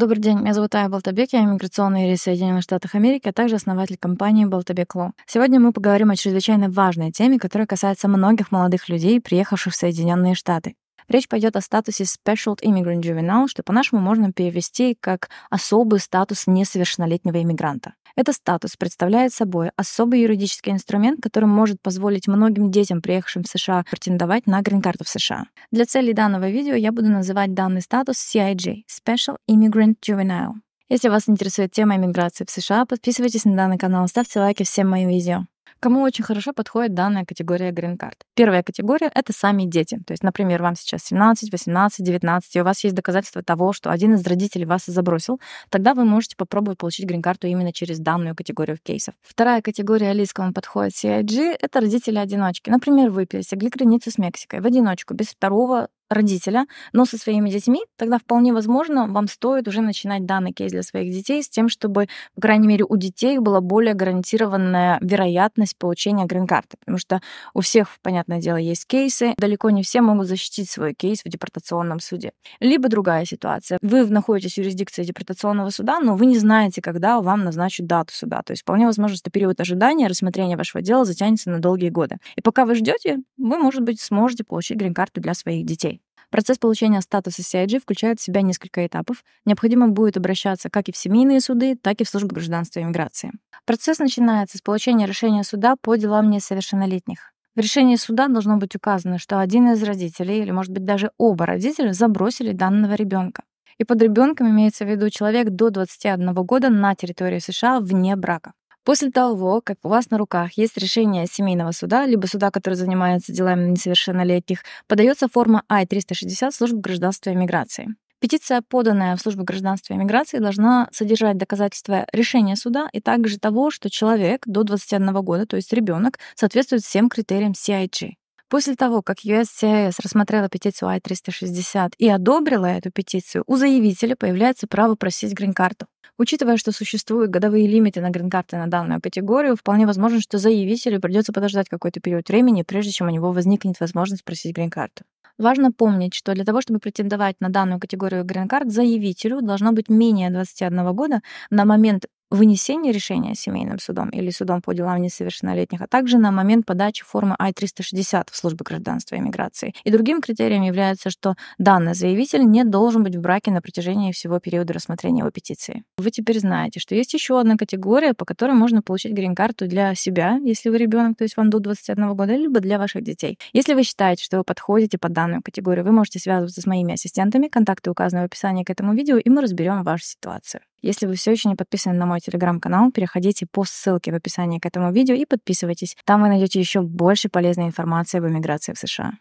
Добрый день, меня зовут Ая Болтабек, я иммиграционный юрист Соединенных Штатов Америки, а также основатель компании Болтабек Ло. Сегодня мы поговорим о чрезвычайно важной теме, которая касается многих молодых людей, приехавших в Соединенные Штаты. Речь пойдет о статусе Special Immigrant Juvenile, что по-нашему можно перевести как особый статус несовершеннолетнего иммигранта. Этот статус представляет собой особый юридический инструмент, который может позволить многим детям, приехавшим в США, претендовать на грин-карту в США. Для целей данного видео я буду называть данный статус CIJ — Special Immigrant Juvenile. Если вас интересует тема иммиграции в США, подписывайтесь на данный канал, ставьте лайки всем моим видео. Кому очень хорошо подходит данная категория грин-карт? Первая категория — это сами дети. То есть, например, вам сейчас 17, 18, 19, и у вас есть доказательства того, что один из родителей вас забросил, тогда вы можете попробовать получить грин-карту именно через данную категорию кейсов. Вторая категория лиц, кому подходит CIG, это родители-одиночки. Например, вы пересекли границу с Мексикой в одиночку, без второго родителя, но со своими детьми, тогда вполне возможно, вам стоит уже начинать данный кейс для своих детей с тем, чтобы, по крайней мере, у детей была более гарантированная вероятность получения грин-карты. Потому что у всех, понятное дело, есть кейсы. Далеко не все могут защитить свой кейс в депортационном суде. Либо другая ситуация. Вы находитесь в юрисдикции депортационного суда, но вы не знаете, когда вам назначат дату суда. То есть вполне возможно, что период ожидания рассмотрения вашего дела затянется на долгие годы. И пока вы ждете, вы, может быть, сможете получить грин-карту для своих детей. Процесс получения статуса CIG включает в себя несколько этапов. Необходимо будет обращаться как и в семейные суды, так и в службу гражданства и миграции. Процесс начинается с получения решения суда по делам несовершеннолетних. В решении суда должно быть указано, что один из родителей, или, может быть, даже оба родителя, забросили данного ребенка. И под ребенком имеется в виду человек до 21 года на территории США вне брака. После того, как у вас на руках есть решение семейного суда, либо суда, который занимается делами несовершеннолетних, подается форма I-360 а службы гражданства и миграции. Петиция, поданная в службу гражданства и миграции, должна содержать доказательства решения суда и также того, что человек до 21 года, то есть ребенок, соответствует всем критериям CIG. После того, как USCIS рассмотрела петицию I-360 и одобрила эту петицию, у заявителя появляется право просить грин-карту. Учитывая, что существуют годовые лимиты на грин-карты на данную категорию, вполне возможно, что заявителю придется подождать какой-то период времени, прежде чем у него возникнет возможность просить грин-карту. Важно помнить, что для того, чтобы претендовать на данную категорию грин-карт, заявителю должно быть менее 21 года на момент вынесения решения семейным судом или судом по делам несовершеннолетних, а также на момент подачи формы I-360 а в службе гражданства и миграции. И другим критерием является, что данный заявитель не должен быть в браке на протяжении всего периода рассмотрения его петиции. Вы теперь знаете, что есть еще одна категория, по которой можно получить грин-карту для себя, если вы ребенок, то есть вам до 21 года, либо для ваших детей. Если вы считаете, что вы подходите под данную категорию, вы можете связываться с моими ассистентами, контакты указаны в описании к этому видео, и мы разберем вашу ситуацию. Если вы все еще не подписаны на мой телеграм-канал, переходите по ссылке в описании к этому видео и подписывайтесь. Там вы найдете еще больше полезной информации об эмиграции в США.